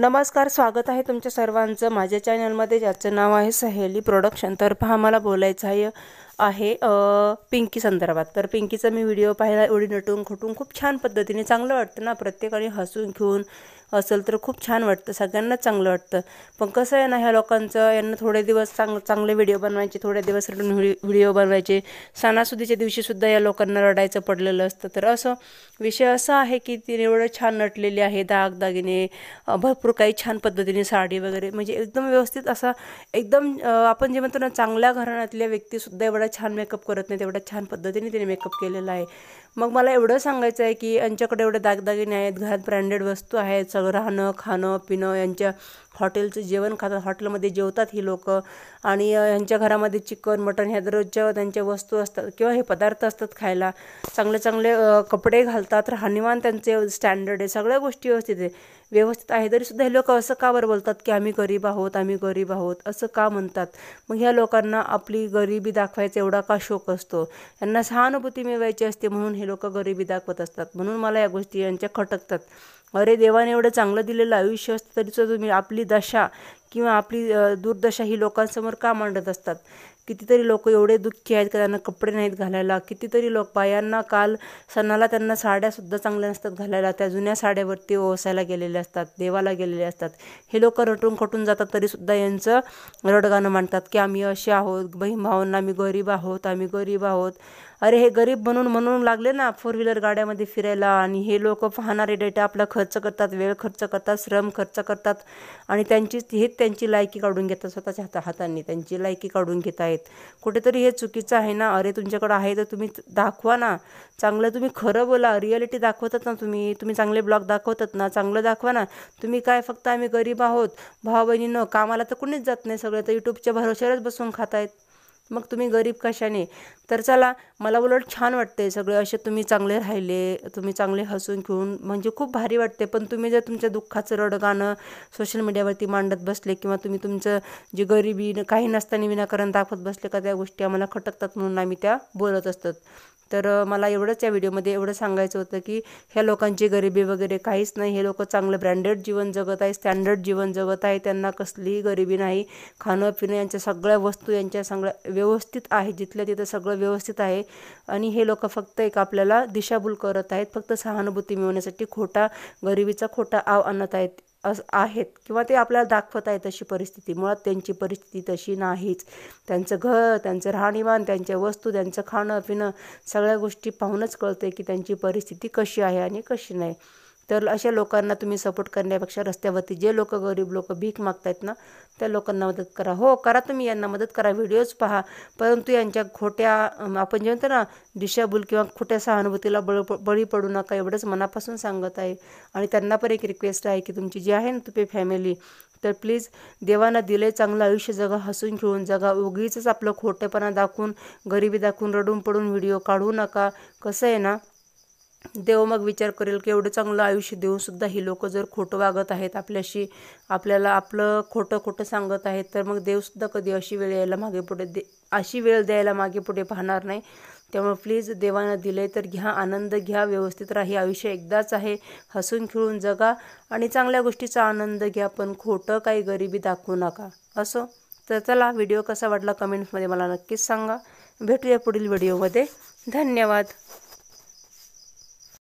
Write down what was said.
नमस्कार स्वागत आहे तुमच्या सर्वांचं माझ्या चॅनलमध्ये ज्याचं नाव आहे सहेली प्रोडक्शन तर पहा मला बोलायचं आहे आहे पिंकी संदर्भात तर पिंकीचा मी व्हिडिओ पाहिला एवढी नटून खुटून खूप छान पद्धतीने चांगलं वाटतं ना प्रत्येकाने हसून घेऊन असेल तर खूप छान वाटतं सगळ्यांना चांगलं वाटतं पण कसं आहे ना ह्या लोकांचं यांना थोडे दिवस चांग चांगले व्हिडिओ बनवायचे थोडे दिवस व्हिडिओ बनवायचे सणासुदीच्या दिवशीसुद्धा या लोकांना रडायचं पडलेलं असतं तर असं विषय असा आहे की तिने एवढं छान नटलेली आहे दागदागिने भरपूर काही छान पद्धतीने साडी वगैरे म्हणजे एकदम व्यवस्थित असा एकदम आपण जे म्हणतो ना चांगल्या घराण्यातल्या व्यक्तीसुद्धा एवढा छान मेकअप करत नाही तेवढ्या छान पद्धतीने तिने मेकअप केलेला आहे मग मला एवढं सांगायचं आहे की यांच्याकडे एवढे दागदागिने आहेत घरात ब्रँडेड वस्तू आहेत सगळं राहणं खाणं पिणं यांच्या हॉटेलचं जेवण खातात हॉटेलमध्ये जेवतात ही लोक आणि यांच्या घरामध्ये चिकन मटण ह्या दररोजच्या त्यांच्या वस्तू असतात किंवा हे पदार्थ असतात खायला चांगले चांगले कपडे घालतात हनिमान त्यांचे स्टँडर्ड आहे सगळ्या गोष्टी व्यवस्थित आहे व्यवस्थित आहे तरीसुद्धा हे लोक असं का बरं बोलतात की आम्ही गरीब आहोत आम्ही गरीब आहोत असं का म्हणतात मग ह्या लोकांना आपली गरिबी दाखवायचा एवढा का शोक असतो यांना सहानुभूती मिळवायची असते म्हणून हे लोक गरिबी दाखवत असतात म्हणून मला या गोष्टी यांच्या खटकतात अरे देवाने एवढं चांगलं दिलेलं आयुष्य असतं सुद्धा तुम्ही आपली दशा किंवा आपली दुर्दशा ही लोकांसमोर का मांडत असतात कितीतरी लोक एवढे दुःखी आहेत का त्यांना कपडे नाहीत घालायला कितीतरी लोक बायांना काल सणाला त्यांना साड्यासुद्धा चांगल्या नसतात घालायला त्या जुन्या साड्यावरती ओसायला गेलेले असतात देवाला गेलेले असतात हे लोक रटून खटून जातात तरीसुद्धा यांचं रडगाणं मांडतात की आम्ही असे आहोत बहीण भावांना आम्ही गरीब आहोत आम्ही गरीब आहोत अरे हे गरीब म्हणून म्हणून लागले ना फोर व्हीलर गाड्यामध्ये फिरायला आणि हे लोक पाहणारे डेटा आपला खर्च करतात वेळ खर्च करतात श्रम खर्च करतात आणि त्यांची हेच त्यांची लायकी काढून घेतात स्वतःच्या हाता हातांनी त्यांची लायकी काढून घेत आहेत कुठेतरी हे चुकीचं आहे ना अरे तुमच्याकडं आहे तर तुम्ही दाखवा ना चांगलं तुम्ही खरं बोला रिॲलिटी दाखवतात ना तुम्ही तुम्ही चांगले ब्लॉग दाखवतात ना चांगलं दाखवा ना तुम्ही काय फक्त आम्ही गरीब आहोत भाऊ बहिणीनं कामाला तर कुणीच जात नाही सगळे तर यूट्यूबच्या भरोश्यावरच बसून खात आहेत मग तुम्ही गरीब कशाने तर चला मला उलट छान वाटते सगळे असे तुम्ही चांगले राहिले तुम्ही चांगले हसून खेळून म्हणजे खूप भारी वाटते पण तुम्ही जर तुमच्या दुःखाचं रडगाणं सोशल मीडियावरती मांडत बसले किंवा तुम्ही तुमचं जे गरिबी काही नसताना विनाकारण दाखवत बसले का त्या गोष्टी आम्हाला खटकतात म्हणून आम्ही त्या बोलत असतात तर मला एवढंच या व्हिडिओमध्ये एवढं सांगायचं होतं की ह्या लोकांची गरिबी वगैरे काहीच नाही हे लोक चांगलं ब्रँडेड जीवन जगत आहे स्टँडर्ड जीवन जगत आहे त्यांना कसलीही गरिबी नाही खाणं पिणं यांच्या सगळ्या वस्तू यांच्या सगळ्या व्यवस्थित आहे जिथल्या तिथं सगळं व्यवस्थित आहे आणि हे लोक फक्त एक आपल्याला दिशाभूल करत आहेत फक्त सहानुभूती मिळवण्यासाठी खोटा गरिबीचा खोटा आव आणत आहेत अस आहेत किंवा ते आपल्याला दाखवत आहेत तशी परिस्थिती मुळात त्यांची परिस्थिती तशी नाहीच त्यांचं घर त्यांचं राहणीमान त्यांच्या वस्तू त्यांचं खाणं पिणं सगळ्या गोष्टी पाहूनच कळते की त्यांची परिस्थिती कशी आहे आणि कशी नाही तर अशा लोकांना तुम्ही सपोर्ट करण्यापेक्षा रस्त्यावरती जे लोक गरीब लोक भीक मागतायत ना त्या लोकांना मदत करा हो करा तुम्ही यांना मदत करा व्हिडिओज पहा परंतु यांच्या खोट्या आपण जे म्हणतो ना दिशाभूल किंवा खोट्या सहानुभूतीला बळ बळी पडू नका एवढंच मनापासून सांगत आहे आणि त्यांना पण एक रिक्वेस्ट आहे की तुमची जी आहे ना तुम्ही फॅमिली तर प्लीज देवानं दिले चांगलं आयुष्य जगा हसून खेळून जगा उगीच आपलं खोटेपणा दाखवून गरिबी दाखवून रडून पडून व्हिडिओ काढू नका कसं आहे ना देव मग विचार करेल की एवढं चांगलं आयुष्य देऊन सुद्धा ही लोक जर खोटं वागत आहेत आपल्याशी आपल्याला आपलं खोटं खोटं सांगत आहेत तर मग देवसुद्धा कधी अशी वेळ यायला मागे पुढे दे अशी वेळ द्यायला मागे पुढे पाहणार नाही त्यामुळे प्लीज देवानं दिले तर घ्या आनंद घ्या व्यवस्थित राही आयुष्य एकदाच आहे हसून खिळून जगा आणि चांगल्या गोष्टीचा आनंद घ्या पण खोटं काही गरिबी दाखवू नका असो तर चला व्हिडिओ कसा वाटला कमेंट्समध्ये मला नक्कीच सांगा भेटूया पुढील व्हिडिओमध्ये धन्यवाद